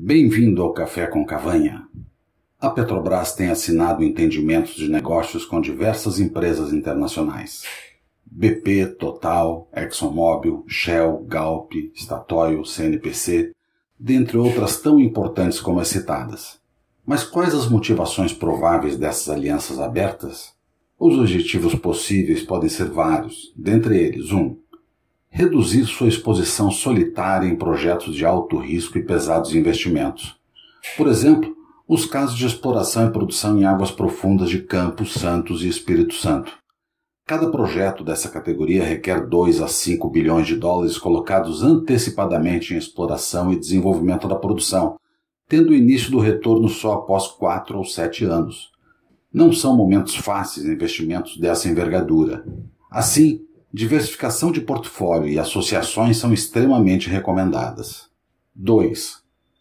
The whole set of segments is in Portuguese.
Bem-vindo ao Café com Cavanha. A Petrobras tem assinado entendimentos de negócios com diversas empresas internacionais. BP, Total, ExxonMobil, Shell, Galp, Statoil, CNPC, dentre outras tão importantes como as citadas. Mas quais as motivações prováveis dessas alianças abertas? Os objetivos possíveis podem ser vários, dentre eles: 1. Um, reduzir sua exposição solitária em projetos de alto risco e pesados investimentos. Por exemplo, os casos de exploração e produção em águas profundas de Campos, Santos e Espírito Santo. Cada projeto dessa categoria requer 2 a 5 bilhões de dólares colocados antecipadamente em exploração e desenvolvimento da produção, tendo o início do retorno só após 4 ou 7 anos. Não são momentos fáceis investimentos dessa envergadura. Assim, Diversificação de portfólio e associações são extremamente recomendadas. 2.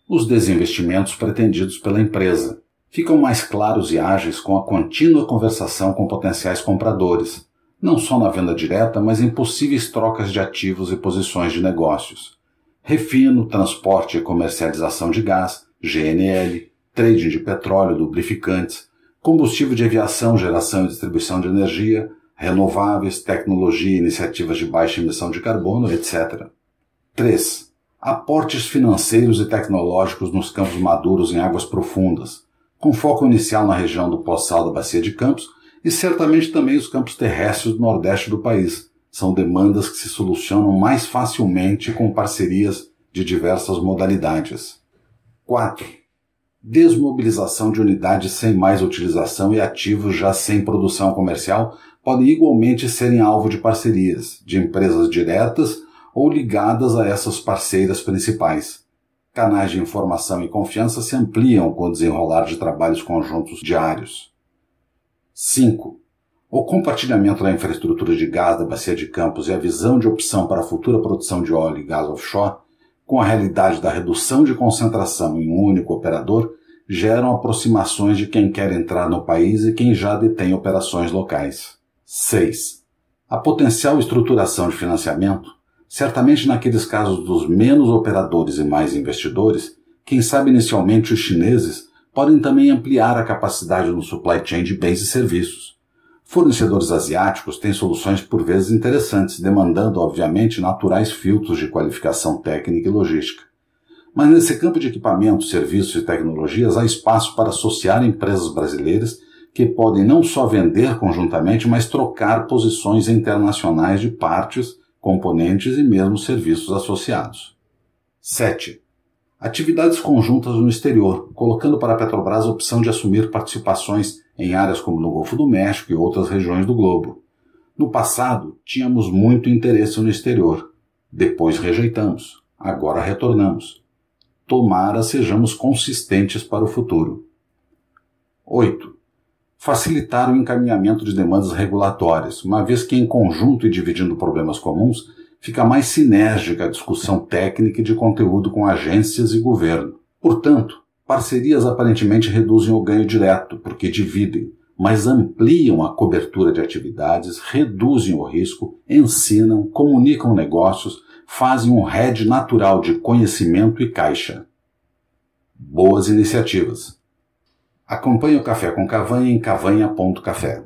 Os desinvestimentos pretendidos pela empresa ficam mais claros e ágeis com a contínua conversação com potenciais compradores, não só na venda direta, mas em possíveis trocas de ativos e posições de negócios. Refino, transporte e comercialização de gás, GNL, trading de petróleo, lubrificantes, combustível de aviação, geração e distribuição de energia, renováveis, tecnologia iniciativas de baixa emissão de carbono, etc. 3. Aportes financeiros e tecnológicos nos campos maduros em águas profundas, com foco inicial na região do Poçal da Bacia de Campos e certamente também os campos terrestres do Nordeste do país. São demandas que se solucionam mais facilmente com parcerias de diversas modalidades. 4. Desmobilização de unidades sem mais utilização e ativos já sem produção comercial podem igualmente serem alvo de parcerias, de empresas diretas ou ligadas a essas parceiras principais. Canais de informação e confiança se ampliam com o desenrolar de trabalhos conjuntos diários. 5. O compartilhamento da infraestrutura de gás da Bacia de Campos e a visão de opção para a futura produção de óleo e gás offshore, com a realidade da redução de concentração em um único operador, geram aproximações de quem quer entrar no país e quem já detém operações locais. 6. A potencial estruturação de financiamento, certamente naqueles casos dos menos operadores e mais investidores, quem sabe inicialmente os chineses podem também ampliar a capacidade no supply chain de bens e serviços. Fornecedores asiáticos têm soluções por vezes interessantes, demandando, obviamente, naturais filtros de qualificação técnica e logística. Mas nesse campo de equipamentos, serviços e tecnologias há espaço para associar empresas brasileiras que podem não só vender conjuntamente, mas trocar posições internacionais de partes, componentes e mesmo serviços associados. 7. Atividades conjuntas no exterior, colocando para a Petrobras a opção de assumir participações em áreas como no Golfo do México e outras regiões do globo. No passado, tínhamos muito interesse no exterior. Depois rejeitamos. Agora retornamos. Tomara sejamos consistentes para o futuro. 8 facilitar o encaminhamento de demandas regulatórias, uma vez que, em conjunto e dividindo problemas comuns, fica mais sinérgica a discussão técnica e de conteúdo com agências e governo. Portanto, parcerias aparentemente reduzem o ganho direto, porque dividem, mas ampliam a cobertura de atividades, reduzem o risco, ensinam, comunicam negócios, fazem um head natural de conhecimento e caixa. Boas iniciativas. Acompanhe o Café com Cavanha em cavanha.café.